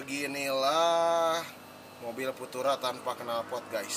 Beginilah mobil Putura tanpa knalpot guys.